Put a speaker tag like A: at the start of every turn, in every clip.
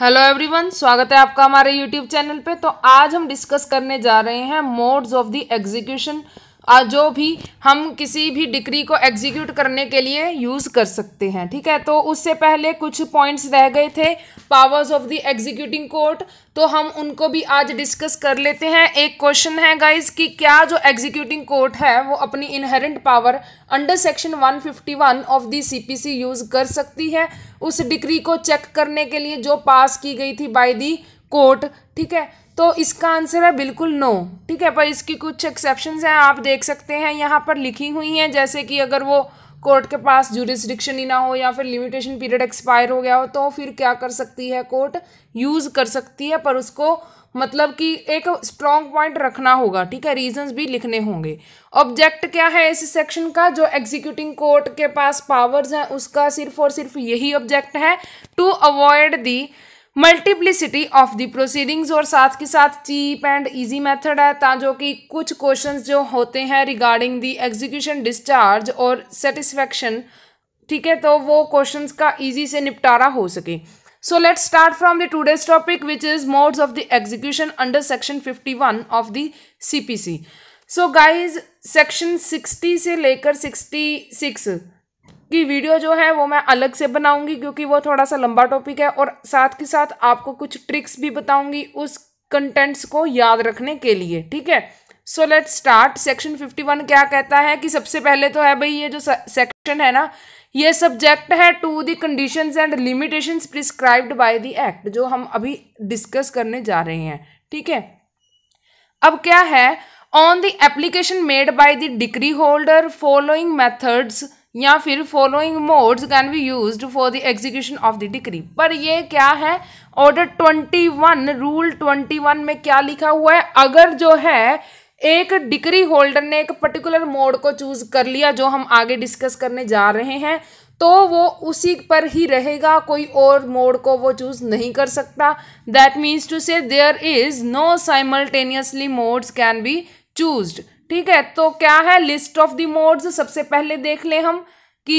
A: hello everyone स्वागत है आपका हमारे यूट्यूब चैनल पे तो आज हम डिस्कस करने जा रहे हैं मोड्स ऑफ द एग्जीक्यूशन जो भी हम किसी भी डिग्री को एग्जीक्यूट करने के लिए यूज़ कर सकते हैं ठीक है तो उससे पहले कुछ पॉइंट्स रह गए थे powers of the executing court तो हम उनको भी आज डिस्कस कर लेते हैं एक क्वेश्चन है गाइज कि क्या जो एग्जीक्यूटिंग कोर्ट है वो अपनी inherent power under section 151 of the CPC use कर सकती है उस डिग्री को चेक करने के लिए जो पास की गई थी बाई दी कोर्ट ठीक है तो इसका आंसर है बिल्कुल नो ठीक है पर इसकी कुछ एक्सेप्शन हैं आप देख सकते हैं यहाँ पर लिखी हुई हैं जैसे कि अगर वो कोर्ट के पास जुडिसडिक्शन ही ना हो या फिर लिमिटेशन पीरियड एक्सपायर हो गया हो तो फिर क्या कर सकती है कोर्ट यूज़ कर सकती है पर उसको मतलब कि एक स्ट्रॉन्ग पॉइंट रखना होगा ठीक है रीजंस भी लिखने होंगे ऑब्जेक्ट क्या है इस सेक्शन का जो एग्जीक्यूटिंग कोर्ट के पास पावर्स हैं उसका सिर्फ और सिर्फ यही ऑब्जेक्ट है to avoid the multiplicity of the proceedings और साथ के साथ चीप एंड ईजी मैथड है ता जो कि कुछ क्वेश्चन जो होते हैं रिगार्डिंग द एग्जीक्यूशन डिस्चार्ज और सेटिस्फैक्शन ठीक है तो वो क्वेश्चन का ईजी से निपटारा हो सके so let start from the today's topic which is modes of the execution under section fifty one of the C P C so guys section sixty से लेकर सिक्सटी सिक्स की वीडियो जो है वो मैं अलग से बनाऊंगी क्योंकि वो थोड़ा सा लंबा टॉपिक है और साथ के साथ आपको कुछ ट्रिक्स भी बताऊंगी उस कंटेंट्स को याद रखने के लिए ठीक है so let start section fifty one क्या कहता है कि सबसे पहले तो है भाई ये जो सेक्शन है ना ये सब्जेक्ट है to the condition and limitation prescribed by the act जो हम अभी डिस्कस करने जा रहे हैं ठीक है अब क्या है on the application made by the decree holder following methods या फिर following modes can be use for the execution of the decree पर ये क्या है order twenty one rule twenty one में क्या लिखा हुआ है अगर जो है एक डिग्री होल्डर ने एक पर्टिकुलर मोड को चूज कर लिया जो हम आगे डिस्कस करने जा रहे हैं तो वो उसी पर ही रहेगा कोई और मोड को वो चूज नहीं कर सकता that means to say there is no simultaneously modes can be choose ठीक है तो क्या है लिस्ट ऑफ द मोड्स सबसे पहले देख ले हम कि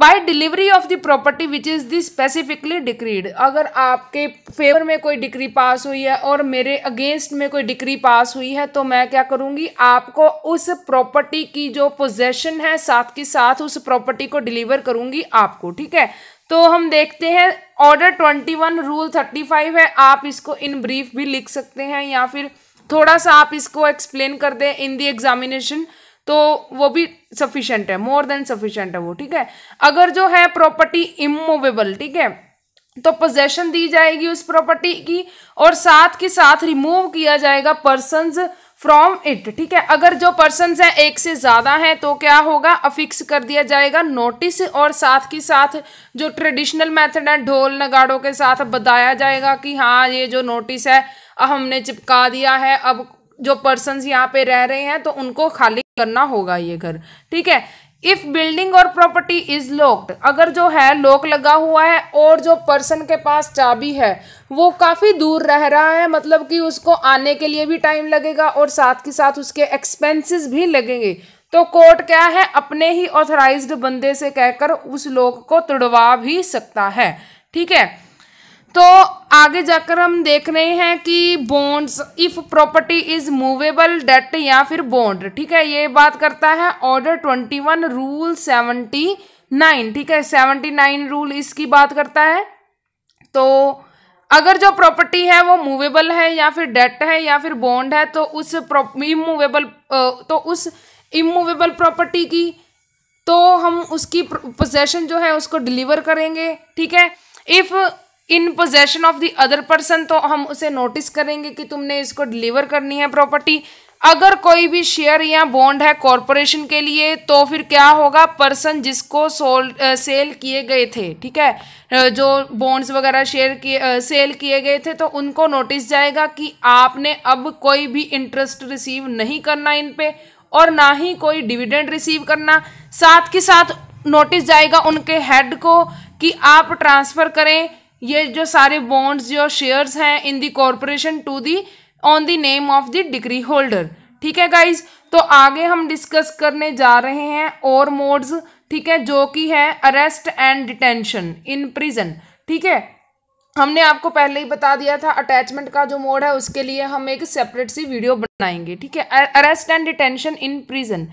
A: by delivery of the property which is the specifically decreed अगर आपके फेवर में कोई डिक्री पास हुई है और मेरे अगेंस्ट में कोई डिक्री पास हुई है तो मैं क्या करूँगी आपको उस प्रॉपर्टी की जो पोजेशन है साथ के साथ उस प्रॉपर्टी को डिलीवर करूँगी आपको ठीक है तो हम देखते हैं order twenty one rule thirty five है आप इसको इन ब्रीफ भी लिख सकते हैं या फिर थोड़ा सा आप इसको एक्सप्लेन कर दें इन दी एग्जामिनेशन तो वो भी सफिशेंट है मोर देन सफिशेंट है वो ठीक है अगर जो है प्रॉपर्टी इमूवेबल ठीक है तो पोजेशन दी जाएगी उस प्रॉपर्टी की और साथ के साथ रिमूव किया जाएगा पर्सनज फ्रॉम इट ठीक है अगर जो पर्सन है एक से ज़्यादा है तो क्या होगा अफिक्स कर दिया जाएगा नोटिस और साथ के साथ जो ट्रेडिशनल मेथड है ढोल नगाड़ों के साथ बताया जाएगा कि हाँ ये जो नोटिस है हमने चिपका दिया है अब जो पर्सन यहाँ पे रह रहे हैं तो उनको खाली करना होगा ये घर ठीक है इफ बिल्डिंग और प्रॉपर्टी इज लॉक्ड अगर जो है लॉक लगा हुआ है और जो पर्सन के पास चाबी है वो काफ़ी दूर रह रहा है मतलब कि उसको आने के लिए भी टाइम लगेगा और साथ ही साथ उसके एक्सपेंसेस भी लगेंगे तो कोर्ट क्या है अपने ही ऑथराइज्ड बंदे से कहकर उस लोग को तुड़वा भी सकता है ठीक है तो आगे जाकर हम देख रहे हैं कि bonds if property is movable debt या फिर बॉन्ड ठीक है ये बात करता है order twenty one rule seventy nine ठीक है सेवनटी नाइन रूल इसकी बात करता है तो अगर जो प्रॉपर्टी है वो मूवेबल है या फिर डेट है या फिर बॉन्ड है तो उस इमूवेबल तो उस इमूवेबल प्रॉपर्टी की तो हम उसकी पोजेशन जो है उसको डिलीवर करेंगे ठीक है if in possession of the other person तो हम उसे नोटिस करेंगे कि तुमने इसको डिलीवर करनी है प्रॉपर्टी अगर कोई भी शेयर या बॉन्ड है कॉरपोरेशन के लिए तो फिर क्या होगा पर्सन जिसको सोल सेल किए गए थे ठीक है जो बॉन्ड्स वगैरह शेयर किए सेल किए गए थे तो उनको नोटिस जाएगा कि आपने अब कोई भी इंटरेस्ट रिसीव नहीं करना इन पे और ना ही कोई डिविडेंड रिसीव करना साथ के साथ नोटिस जाएगा उनके हेड को कि आप ट्रांसफ़र करें ये जो सारे बॉन्ड्स जो शेयर्स हैं in the corporation to the on the name of the decree holder ठीक है गाइज तो आगे हम डिस्कस करने जा रहे हैं और मोड्स ठीक है जो कि है arrest and detention in prison ठीक है हमने आपको पहले ही बता दिया था अटैचमेंट का जो मोड है उसके लिए हम एक सेपरेट सी वीडियो बनाएंगे ठीक है arrest and detention in prison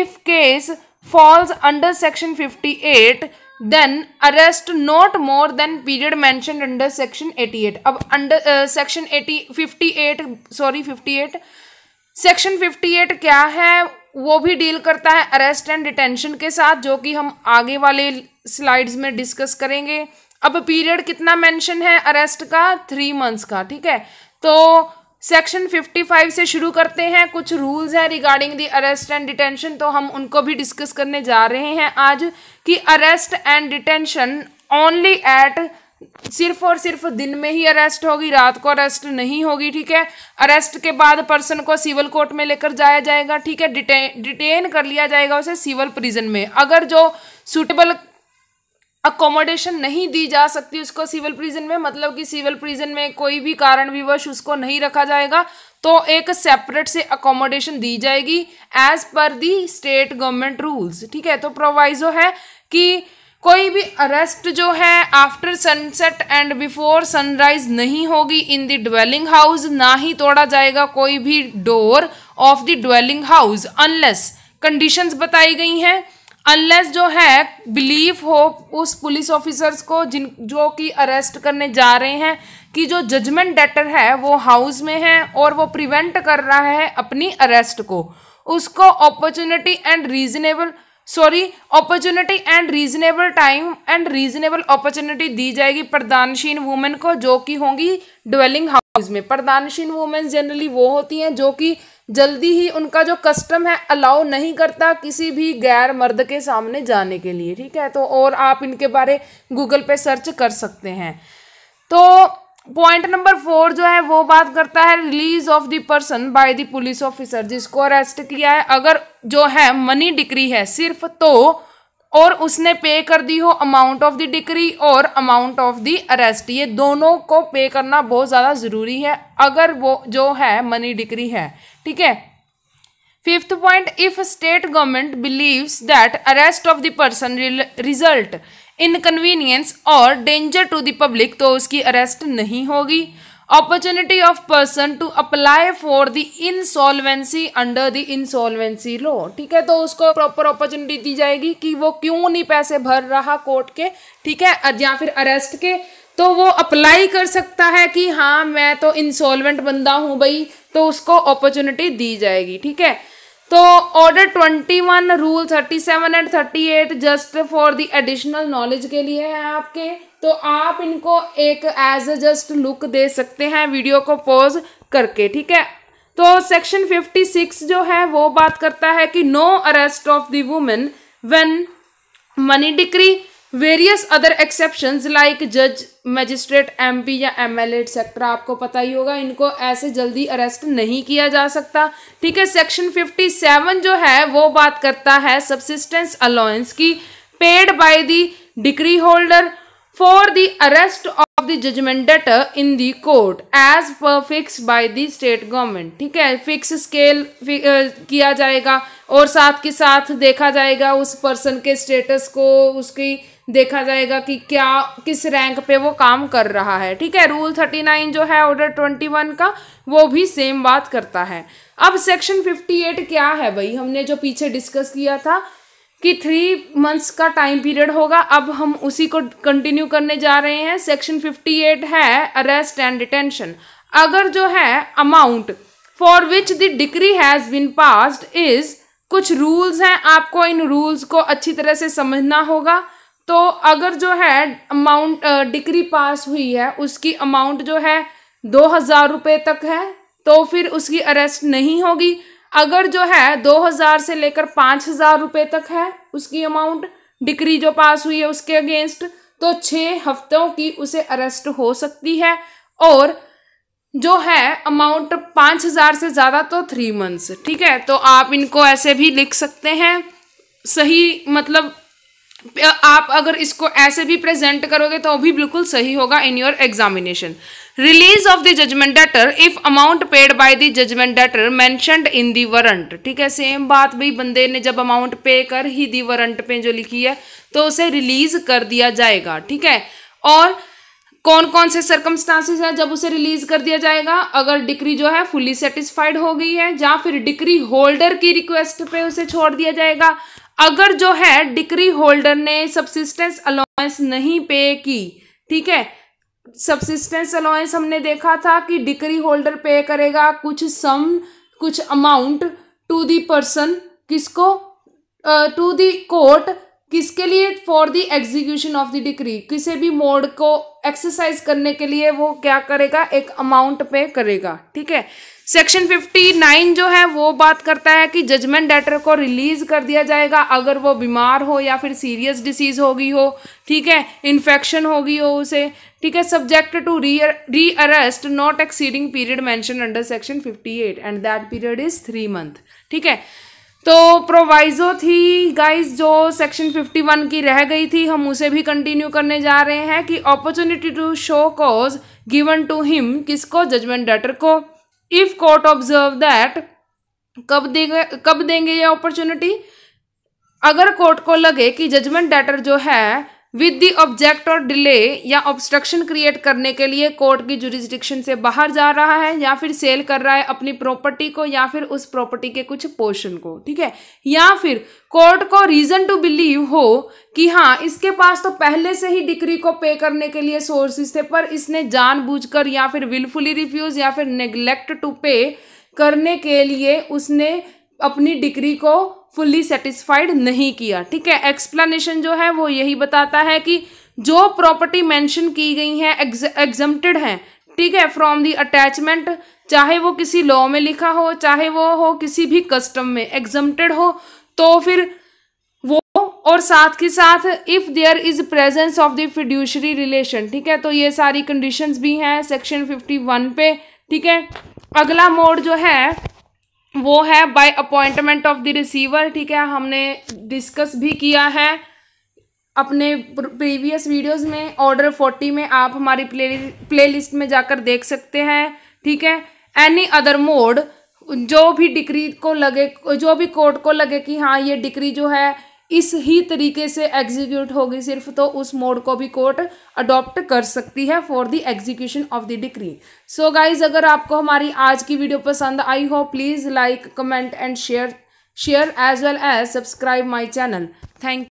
A: if case falls under section fifty eight then arrest not more than period mention under section eighty eight अब under section eighty fifty eight sorry fifty eight section fifty eight क्या है वो भी deal करता है arrest and detention के साथ जो कि हम आगे वाले स्लाइड्स में डिस्कस करेंगे अब पीरियड कितना मेंशन है अरेस्ट का थ्री मंथ्स का ठीक है तो सेक्शन 55 से शुरू करते हैं कुछ रूल्स हैं regarding the arrest and detention तो हम उनको भी डिस्कस करने जा रहे हैं आज कि arrest and detention only at सिर्फ और सिर्फ दिन में ही अरेस्ट होगी रात को अरेस्ट नहीं होगी ठीक है अरेस्ट के बाद पर्सन को सिविल कोर्ट में लेकर जाया जाएगा ठीक है डिटेन डिटेन कर लिया जाएगा उसे सिविल प्रिजन में अगर जो सूटेबल अकोमोडेशन नहीं दी जा सकती उसको सिविल प्रिजन में मतलब कि सिविल प्रिजन में कोई भी कारण विवश उसको नहीं रखा जाएगा तो एक सेपरेट से अकोमोडेशन दी जाएगी एज पर दी स्टेट गवर्नमेंट रूल्स ठीक है तो प्रोवाइजो है कि कोई भी अरेस्ट जो है after sunset and before sunrise नहीं होगी इन द ड्वेलिंग हाउस ना ही तोड़ा जाएगा कोई भी door of the dwelling house unless conditions बताई गई हैं अनलेस जो है बिलीव हो उस पुलिस ऑफिसर्स को जिन जो कि अरेस्ट करने जा रहे हैं कि जो जजमेंट डेटर है वो हाउस में है और वो प्रिवेंट कर रहा है अपनी अरेस्ट को उसको opportunity and reasonable sorry opportunity and reasonable time and reasonable opportunity दी जाएगी प्रदानशीन वुमेन को जो कि होंगी ड्वेलिंग हाउस में प्रदानशीन वुमेन जनरली वो होती हैं जो कि जल्दी ही उनका जो कस्टम है अलाउ नहीं करता किसी भी गैर मर्द के सामने जाने के लिए ठीक है तो और आप इनके बारे गूगल पे सर्च कर सकते हैं तो पॉइंट नंबर फोर जो है वो बात करता है release of the person by the police officer जिसको अरेस्ट किया है अगर जो है मनी डिक्री है सिर्फ तो और उसने पे कर दी हो अमाउंट ऑफ द डिक्री और अमाउंट ऑफ द अरेस्ट ये दोनों को पे करना बहुत ज़्यादा ज़रूरी है अगर वो जो है मनी डिक्री है ठीक है fifth point if state government believes that arrest of the person result inconvenience और डेंजर टू द पब्लिक तो उसकी अरेस्ट नहीं होगी opportunity of person to apply for the insolvency under the insolvency law ठीक है तो उसको प्रॉपर अपॉर्चुनिटी दी जाएगी कि वो क्यों नहीं पैसे भर रहा कोर्ट के ठीक है या फिर अरेस्ट के तो वो अप्लाई कर सकता है कि हाँ मैं तो इंसॉल्वेंट बंदा हूँ भाई तो उसको अपॉर्चुनिटी दी जाएगी ठीक है तो order twenty one rule thirty seven and thirty eight just for the additional knowledge के लिए है आपके तो आप इनको एक एज अ जस्ट लुक दे सकते हैं वीडियो को पॉज करके ठीक है तो सेक्शन फिफ्टी सिक्स जो है वो बात करता है कि no arrest of the women when money decree various other exceptions like जज मजिस्ट्रेट एमपी या एमएलए सेक्टर आपको पता ही होगा इनको ऐसे जल्दी अरेस्ट नहीं किया जा सकता ठीक है सेक्शन 57 जो है वो बात करता है सबसिस्टेंस अलाउंस की paid by the decree holder for the arrest of the judgement in the court as पर fix by the state government ठीक है फिक्स स्केल किया जाएगा और साथ के साथ देखा जाएगा उस पर्सन के स्टेटस को उसकी देखा जाएगा कि क्या किस रैंक पे वो काम कर रहा है ठीक है रूल थर्टी नाइन जो है ऑर्डर ट्वेंटी वन का वो भी सेम बात करता है अब सेक्शन फिफ्टी एट क्या है भाई हमने जो पीछे डिस्कस किया था कि थ्री मंथ्स का टाइम पीरियड होगा अब हम उसी को कंटिन्यू करने जा रहे हैं सेक्शन फिफ्टी एट है अरेस्ट एंड डिटेंशन अगर जो है amount for which the decree has been passed is कुछ रूल्स हैं आपको इन रूल्स को अच्छी तरह से समझना होगा तो अगर जो है अमाउंट डिग्री पास हुई है उसकी अमाउंट जो है दो हज़ार रुपये तक है तो फिर उसकी अरेस्ट नहीं होगी अगर जो है दो हज़ार से लेकर पाँच हज़ार रुपये तक है उसकी अमाउंट डिग्री जो पास हुई है उसके अगेंस्ट तो छः हफ्तों की उसे अरेस्ट हो सकती है और जो है अमाउंट पाँच हज़ार से ज़्यादा तो थ्री मंथ्स ठीक है तो आप इनको ऐसे भी लिख सकते हैं सही मतलब आप अगर इसको ऐसे भी प्रेजेंट करोगे तो भी बिल्कुल सही होगा in your examination release of the judgement debtor if amount paid by the judgement debtor mentioned in the warrant ठीक है सेम बात भाई बंदे ने जब अमाउंट पे कर ही दी वरंट पे जो लिखी है तो उसे रिलीज कर दिया जाएगा ठीक है और कौन कौन से सर्कमस्टांसिस हैं जब उसे रिलीज कर दिया जाएगा अगर डिक्री जो है फुली सेटिस्फाइड हो गई है या फिर डिक्री होल्डर की रिक्वेस्ट पे उसे छोड़ दिया जाएगा अगर जो है डिग्री होल्डर ने सब्सिस्टेंस अलाउंस नहीं पे की ठीक है सब्सिस्टेंस अलाउंस हमने देखा था कि डिग्री होल्डर पे करेगा कुछ सम कुछ अमाउंट टू दी पर्सन किसको टू दी कोर्ट किसके लिए for the execution of the decree किसी भी मोड को एक्सरसाइज करने के लिए वो क्या करेगा एक अमाउंट पे करेगा ठीक है सेक्शन 59 जो है वो बात करता है कि जजमेंट डेटर को रिलीज कर दिया जाएगा अगर वो बीमार हो या फिर सीरियस डिसीज होगी हो ठीक है इन्फेक्शन होगी हो उसे ठीक है subject to re re arrest not exceeding period mention under section 58 and that period is three month ठीक है तो प्रोवाइजो थी गाइस जो सेक्शन 51 की रह गई थी हम उसे भी कंटिन्यू करने जा रहे हैं कि opportunity to show cause given to him किसको जजमेंट डेटर को इफ कोर्ट ऑब्जर्व दैट कब देंगे कब देंगे ये अपॉर्चुनिटी अगर कोर्ट को लगे कि जजमेंट डेटर जो है विद दी ऑब्जेक्ट और डिले या ऑब्स्ट्रक्शन क्रिएट करने के लिए कोर्ट की जुरिस्डिक्शन से बाहर जा रहा है या फिर सेल कर रहा है अपनी प्रॉपर्टी को या फिर उस प्रॉपर्टी के कुछ पोर्शन को ठीक है या फिर कोर्ट को रीजन टू बिलीव हो कि हाँ इसके पास तो पहले से ही डिक्री को पे करने के लिए सोर्सेस थे पर इसने जानबूझकर या फिर विलफुली रिफ्यूज या फिर नेग्लेक्ट टू पे करने के लिए उसने अपनी डिग्री को फुल्ली सेटिस्फाइड नहीं किया ठीक है एक्सप्लेनेशन जो है वो यही बताता है कि जो प्रॉपर्टी मेंशन की गई है एग्जम्प्टेड है ठीक है फ्रॉम दी अटैचमेंट चाहे वो किसी लॉ में लिखा हो चाहे वो हो किसी भी कस्टम में एग्जम्प्टेड हो तो फिर वो और साथ के साथ if there is presence of the fiduciary relation ठीक है तो ये सारी कंडीशंस भी हैं सेक्शन फिफ्टी वन पे ठीक है अगला मोड जो है वो है by appointment of the receiver ठीक है हमने डिस्कस भी किया है अपने प्रीवियस वीडियोस में ऑर्डर फोर्टी में आप हमारी प्ले प्लेलिस्ट में जाकर देख सकते हैं ठीक है एनी अदर मोड जो भी डिक्री को लगे जो भी कोर्ट को लगे कि हाँ ये डिक्री जो है इस ही तरीके से एग्जीक्यूट होगी सिर्फ तो उस मोड को भी कोर्ट अडॉप्ट कर सकती है for the execution of the decree so guys अगर आपको हमारी आज की वीडियो पसंद आई हो please like comment and share share as well as subscribe my channel thank